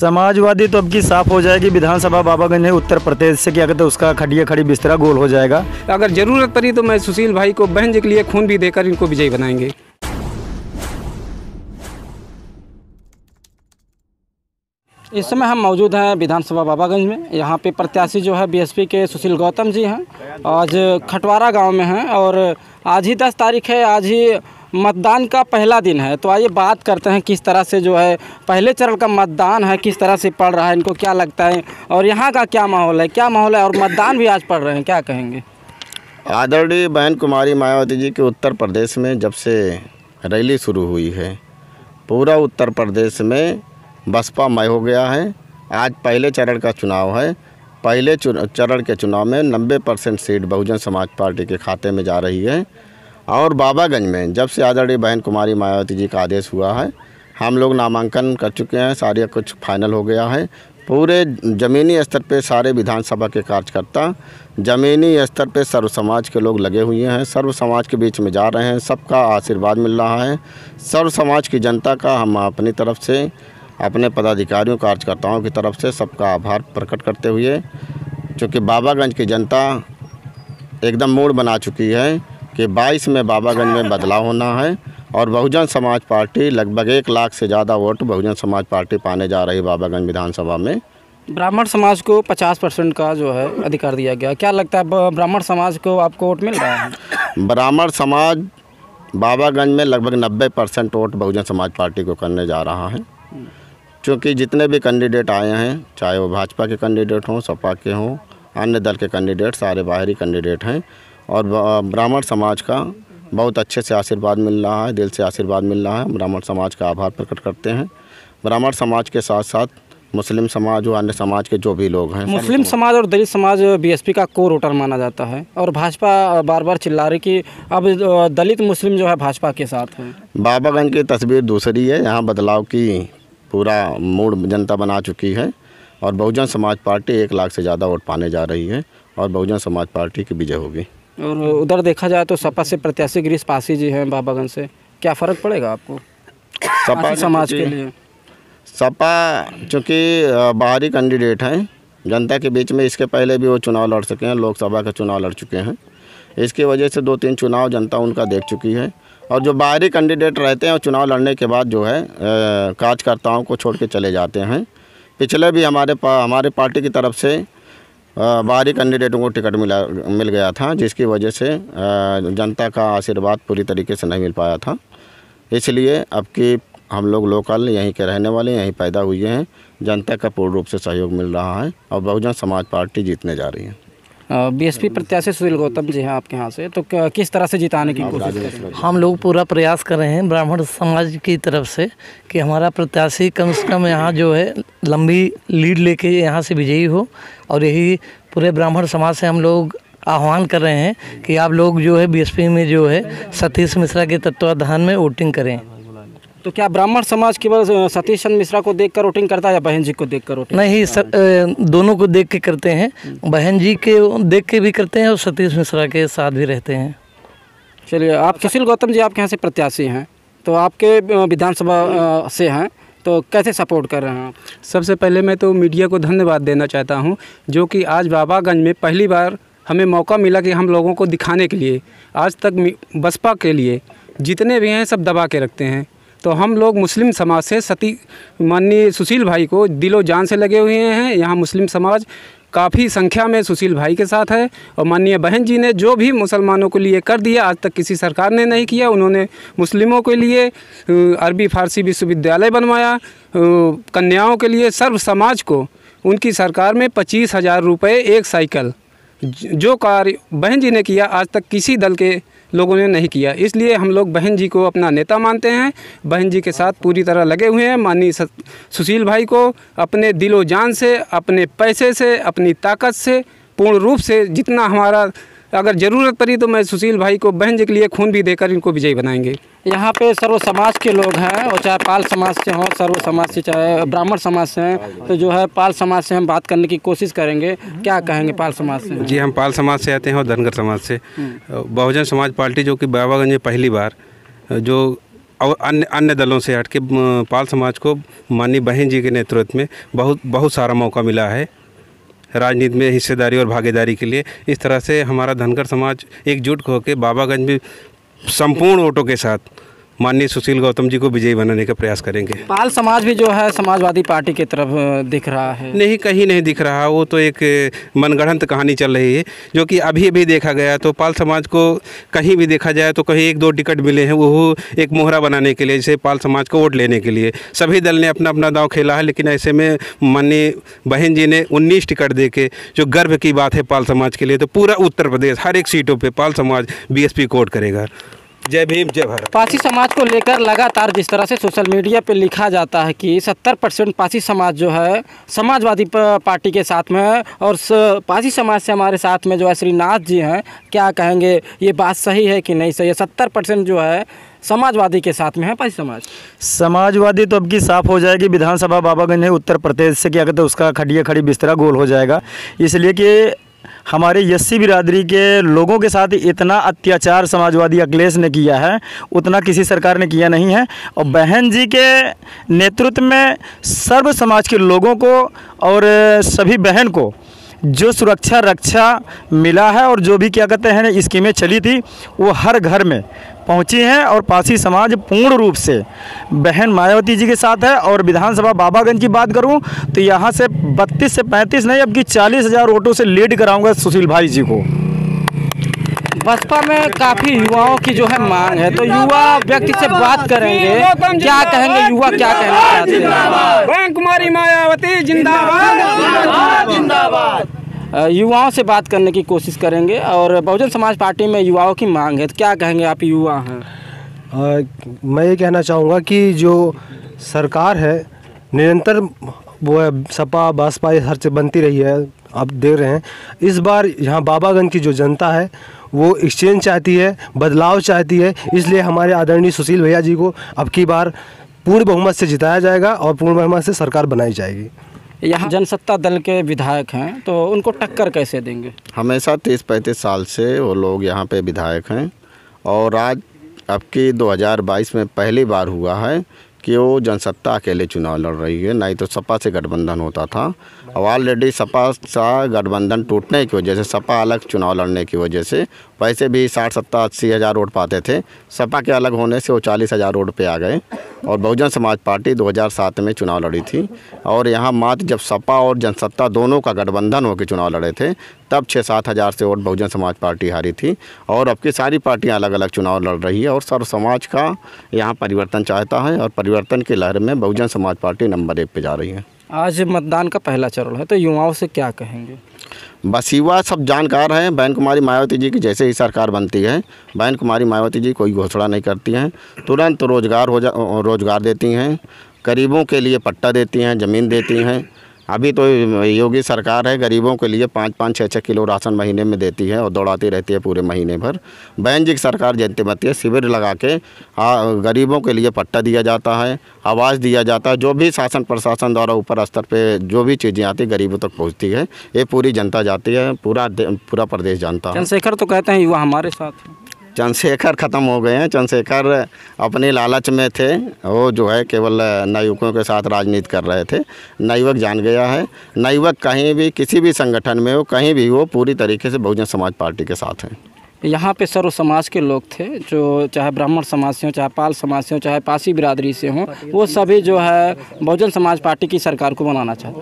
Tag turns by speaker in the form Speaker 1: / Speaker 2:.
Speaker 1: समाजवादी तो अब की साफ हो जाएगी विधानसभा बाबागंज है उत्तर प्रदेश से क्या कहते तो उसका खड़िया खड़ी बिस्तरा गोल हो जाएगा
Speaker 2: अगर जरूरत पड़ी तो मैं सुशील भाई को बहन जी के लिए खून भी देकर इनको विजयी बनाएंगे
Speaker 1: इस समय हम मौजूद हैं विधानसभा बाबागंज में यहाँ पे प्रत्याशी जो है बीएसपी के सुशील गौतम जी हैं आज खटवारा गांव में हैं और आज ही दस तारीख है आज ही मतदान का पहला दिन है तो आइए बात करते हैं किस तरह से जो है पहले चरण का मतदान है किस तरह से पड़ रहा है इनको क्या लगता है और यहाँ का क्या माहौल है क्या माहौल है और मतदान भी आज पड़ रहे हैं क्या कहेंगे
Speaker 3: आदरणीय बहन कुमारी मायावती जी के उत्तर प्रदेश में जब से रैली शुरू हुई है पूरा उत्तर प्रदेश में बसपा मय हो गया है आज पहले चरण का चुनाव है पहले चरण के चुनाव में नब्बे परसेंट सीट बहुजन समाज पार्टी के खाते में जा रही है और बाबागंज में जब से आदरणीय बहन कुमारी मायावती जी का आदेश हुआ है हम लोग नामांकन कर चुके हैं सारे कुछ फाइनल हो गया है पूरे ज़मीनी स्तर पे सारे विधानसभा के कार्यकर्ता ज़मीनी स्तर पे सर्व समाज के लोग लगे हुए हैं सर्व समाज के बीच में जा रहे हैं सबका आशीर्वाद मिल रहा है सर्व समाज की जनता का हम अपनी तरफ से अपने पदाधिकारियों कार्यकर्ताओं की तरफ से सबका आभार प्रकट करते हुए चूँकि बाबागंज की जनता एकदम मूड बना चुकी है कि 22 में बाबागंज में बदलाव होना है और बहुजन समाज पार्टी लगभग एक लाख से ज़्यादा वोट बहुजन समाज पार्टी पाने जा रही बाबागंज विधानसभा में
Speaker 1: ब्राह्मण समाज को 50 परसेंट का जो है अधिकार दिया गया क्या लगता है ब्राह्मण समाज को आपको वोट मिल रहा है
Speaker 3: ब्राह्मण समाज बाबागंज में लगभग 90 परसेंट वोट बहुजन समाज पार्टी को करने जा रहा है क्योंकि जितने भी कैंडिडेट आए हैं चाहे वो भाजपा के कैंडिडेट हों सपा के हों अन्य दल के कैंडिडेट सारे बाहरी कैंडिडेट हैं और ब्राह्मण समाज का बहुत अच्छे से आशीर्वाद मिल रहा है दिल से आशीर्वाद मिल रहा है ब्राह्मण समाज का आभार प्रकट करते हैं ब्राह्मण समाज के साथ साथ मुस्लिम समाज और अन्य समाज के जो भी लोग हैं मुस्लिम
Speaker 1: समाज और दलित समाज बीएसपी का कोर वोटर माना जाता है और भाजपा बार बार चिल्ला रही कि अब दलित मुस्लिम जो है भाजपा के साथ
Speaker 3: है बाबागंज की तस्वीर दूसरी है यहाँ बदलाव की पूरा मूड जनता बना चुकी है और बहुजन समाज पार्टी एक लाख से ज़्यादा वोट पाने जा रही है और बहुजन समाज पार्टी की विजय होगी
Speaker 1: और उधर देखा जाए तो सपा से प्रत्याशी गिरीश पासी जी हैं बाबागंज से क्या फ़र्क पड़ेगा आपको
Speaker 3: सपा समाज के लिए सपा चूँकि बाहरी कैंडिडेट हैं जनता के बीच में इसके पहले भी वो चुनाव लड़ सके हैं लोकसभा का चुनाव लड़ चुके हैं इसकी वजह से दो तीन चुनाव जनता उनका देख चुकी है और जो बाहरी कैंडिडेट रहते हैं और चुनाव लड़ने के बाद जो है कार्यकर्ताओं को छोड़ के चले जाते हैं पिछले भी हमारे पा, हमारे पार्टी की तरफ से बाहरी कैंडिडेटों को टिकट मिला मिल गया था जिसकी वजह से जनता का आशीर्वाद पूरी तरीके से नहीं मिल पाया था इसलिए अब की हम लोग लोकल यहीं के रहने वाले यहीं पैदा हुए हैं जनता का पूर्ण रूप से सहयोग मिल रहा है और बहुजन समाज पार्टी जीतने जा रही है बीएसपी
Speaker 1: प्रत्याशी सुनील गौतम जी हैं आपके यहाँ से तो किस तरह से जिताने की कोशिश करेंगे हम लोग पूरा प्रयास कर रहे हैं ब्राह्मण समाज की तरफ से कि हमारा प्रत्याशी कम से कम यहाँ जो है लंबी लीड लेके यहाँ से विजयी हो और यही पूरे ब्राह्मण समाज से हम लोग आह्वान कर रहे हैं कि आप लोग जो है बीएसपी में जो है सतीश मिश्रा के तत्वाधान में वोटिंग करें तो क्या ब्राह्मण समाज केवल सतीश चंद मिश्रा को देखकर वोटिंग करता है या बहन जी को देखकर वोटिंग नहीं सर दोनों को देख के करते हैं हम्म। बहन जी के देख के भी करते हैं और सतीश मिश्रा के साथ भी रहते हैं चलिए आप सुशील गौतम जी आपके यहाँ से प्रत्याशी हैं तो आपके विधानसभा से हैं तो कैसे सपोर्ट कर रहे हैं आप
Speaker 2: सबसे पहले मैं तो मीडिया को धन्यवाद देना चाहता हूँ जो कि आज बाबागंज में पहली बार हमें मौका मिला कि हम लोगों को दिखाने के लिए आज तक बसपा के लिए जितने भी हैं सब दबा के रखते हैं तो हम लोग मुस्लिम समाज से सती माननीय सुशील भाई को दिलो जान से लगे हुए हैं यहाँ मुस्लिम समाज काफ़ी संख्या में सुशील भाई के साथ है और माननीय बहन जी ने जो भी मुसलमानों के लिए कर दिया आज तक किसी सरकार ने नहीं किया उन्होंने मुस्लिमों के लिए अरबी फारसी विश्वविद्यालय बनवाया कन्याओं के लिए सर्व समाज को उनकी सरकार में पच्चीस हज़ार रुपये एक साइकिल जो कार्य बहन जी ने किया आज तक किसी दल के लोगों ने नहीं किया इसलिए हम लोग बहन जी को अपना नेता मानते हैं बहन जी के साथ पूरी तरह लगे हुए हैं माननीय सुशील भाई को अपने दिलो जान से अपने पैसे से अपनी ताकत से पूर्ण रूप से जितना हमारा तो अगर ज़रूरत पड़ी तो मैं सुशील भाई को बहन जी के लिए खून भी देकर इनको विजयी बनाएंगे
Speaker 1: यहाँ पे सर्व समाज के लोग हैं और चाहे पाल समाज से हों सर्व समाज से चाहे ब्राह्मण समाज से हैं तो जो है पाल समाज से हम बात करने की कोशिश करेंगे क्या कहेंगे पाल समाज से
Speaker 2: जी हम पाल समाज से आते हैं और धनगर समाज से हम्म। बहुजन समाज पार्टी जो कि बाबागंज में पहली बार जो और अन्य अन्य दलों से हट के पाल समाज को माननीय बहन जी के नेतृत्व में बहुत बहुत सारा मौका मिला है राजनीति में हिस्सेदारी और भागीदारी के लिए इस तरह से हमारा धनखड़ समाज एकजुट होकर बाबागंज में संपूर्ण वोटों के साथ माननीय सुशील गौतम जी को विजयी बनाने का प्रयास करेंगे
Speaker 1: पाल समाज भी जो है समाजवादी पार्टी की तरफ दिख रहा है
Speaker 2: नहीं कहीं नहीं दिख रहा वो तो एक मनगढ़ंत कहानी चल रही है जो कि अभी भी देखा गया तो पाल समाज को कहीं भी देखा जाए तो कहीं एक दो टिकट मिले हैं वो एक मोहरा बनाने के लिए जैसे पाल समाज को वोट लेने के लिए सभी दल ने अपना अपना दाव खेला है लेकिन ऐसे में माननीय बहन जी ने उन्नीस टिकट दे के जो गर्व की बात है पाल समाज के लिए तो पूरा उत्तर प्रदेश हर एक सीटों पर पाल समाज बीएसपी कोट करेगा जय भीम जय
Speaker 1: भारत पासी समाज को लेकर लगातार जिस तरह से सोशल मीडिया पे लिखा जाता है कि 70 परसेंट पासी समाज जो है समाजवादी पार्टी के साथ में है और पासी समाज से हमारे साथ में जो है श्रीनाथ जी हैं क्या कहेंगे ये बात सही है कि नहीं सही है सत्तर परसेंट जो है समाजवादी के साथ में है पासी समाज समाजवादी तो अब की साफ हो जाएगी विधानसभा बाबागंज है उत्तर प्रदेश से क्या कहते हैं उसका खड़िया खड़ी बिस्तरा गोल हो जाएगा इसलिए कि हमारे यस्सी बिरादरी के लोगों के साथ इतना अत्याचार समाजवादी अखिलेश ने किया है उतना किसी सरकार ने किया नहीं है और बहन जी के नेतृत्व में सर्व समाज के लोगों को और सभी बहन को जो सुरक्षा रक्षा मिला है और जो भी क्या कहते हैं स्कीमें चली थी वो हर घर में पहुंची हैं और पासी समाज पूर्ण रूप से बहन मायावती जी के साथ है और विधानसभा बाबागंज की बात करूं तो यहां से 32 से 35 नहीं अब की चालीस हज़ार वोटों से लीड कराऊंगा सुशील भाई जी को बसपा में काफ़ी युवाओं की जो है मांग है तो युवा व्यक्ति से बात करेंगे क्या कहेंगे युवा क्या कहना चाहते हैं कुमारी मायावती
Speaker 2: जिंदाबाद
Speaker 1: युवाओं से बात करने की कोशिश करेंगे और बहुजन समाज पार्टी में युवाओं की मांग है तो क्या कहेंगे आप युवा हैं
Speaker 2: मैं ये कहना चाहूँगा कि जो सरकार है निरंतर वो है सपा बसपा ये हर चीज बनती रही है आप देख रहे हैं इस बार यहाँ बाबागंज की जो जनता है वो एक्सचेंज चाहती है बदलाव चाहती है इसलिए हमारे आदरणीय सुशील भैया जी को अब की बार पूर्ण बहुमत से जिताया जाएगा और पूर्ण बहुमत से सरकार बनाई जाएगी
Speaker 1: यहाँ हाँ। जनसत्ता दल के विधायक हैं तो उनको टक्कर कैसे देंगे
Speaker 3: हमेशा तीस पैंतीस साल से वो लोग यहाँ पे विधायक हैं और आज अब की दो में पहली बार हुआ है कि वो जनसत्ता अकेले चुनाव लड़ रही है नहीं तो सपा से गठबंधन होता था अब ऑलरेडी सपा सा गठबंधन टूटने की वजह से सपा अलग चुनाव लड़ने की वजह से वैसे भी साठ सत्तर अस्सी हज़ार वोट पाते थे सपा के अलग होने से वो चालीस हज़ार वोट पे आ गए और बहुजन समाज पार्टी 2007 में चुनाव लड़ी थी और यहाँ मात्र जब सपा और जनसत्ता दोनों का गठबंधन होकर चुनाव लड़े थे तब छः सात हज़ार से वोट बहुजन समाज पार्टी हारी थी और अब की सारी पार्टियाँ अलग अलग चुनाव लड़ रही है और सर्व समाज का यहाँ परिवर्तन चाहता है और परिवर्तन की लहर में बहुजन समाज पार्टी नंबर एक पर जा रही है
Speaker 1: आज मतदान का पहला चरण है तो युवाओं से क्या कहेंगे
Speaker 3: बस युवा सब जानकार हैं बहन कुमारी मायावती जी की जैसे ही सरकार बनती है बहन कुमारी मायावती जी कोई घोषणा नहीं करती हैं तुरंत रोज़गार हो जा रोज़गार देती हैं गरीबों के लिए पट्टा देती हैं ज़मीन देती हैं अभी तो योगी सरकार है गरीबों के लिए पाँच पाँच छः छः किलो राशन महीने में देती है और दौड़ाती रहती है पूरे महीने भर बैन जी की सरकार जनतिमती है शिविर लगा के गरीबों के लिए पट्टा दिया जाता है आवाज़ दिया जाता है जो भी शासन प्रशासन द्वारा ऊपर स्तर पर जो भी चीज़ें आती गरीबों तक पहुँचती है ये पूरी जनता जाती है पूरा पूरा प्रदेश जानता है
Speaker 1: चंद्रशेखर तो कहते हैं युवा हमारे साथ
Speaker 3: चंद्रशेखर ख़त्म हो गए हैं चंद्रशेखर अपने लालच में थे वो जो है केवल नवयुवकों के साथ राजनीति कर रहे थे नवयुवक जान गया है नवयुवक कहीं भी किसी भी संगठन में हो कहीं भी हो पूरी तरीके से बहुजन समाज पार्टी के साथ हैं
Speaker 1: यहाँ पे सर्व समाज के लोग थे जो चाहे ब्राह्मण समाज से हों चाहे पाल समाज से हों चाहे पासी बिरादरी से हों वो सभी जो है बहुजन समाज पार्टी की सरकार को बनाना चाहते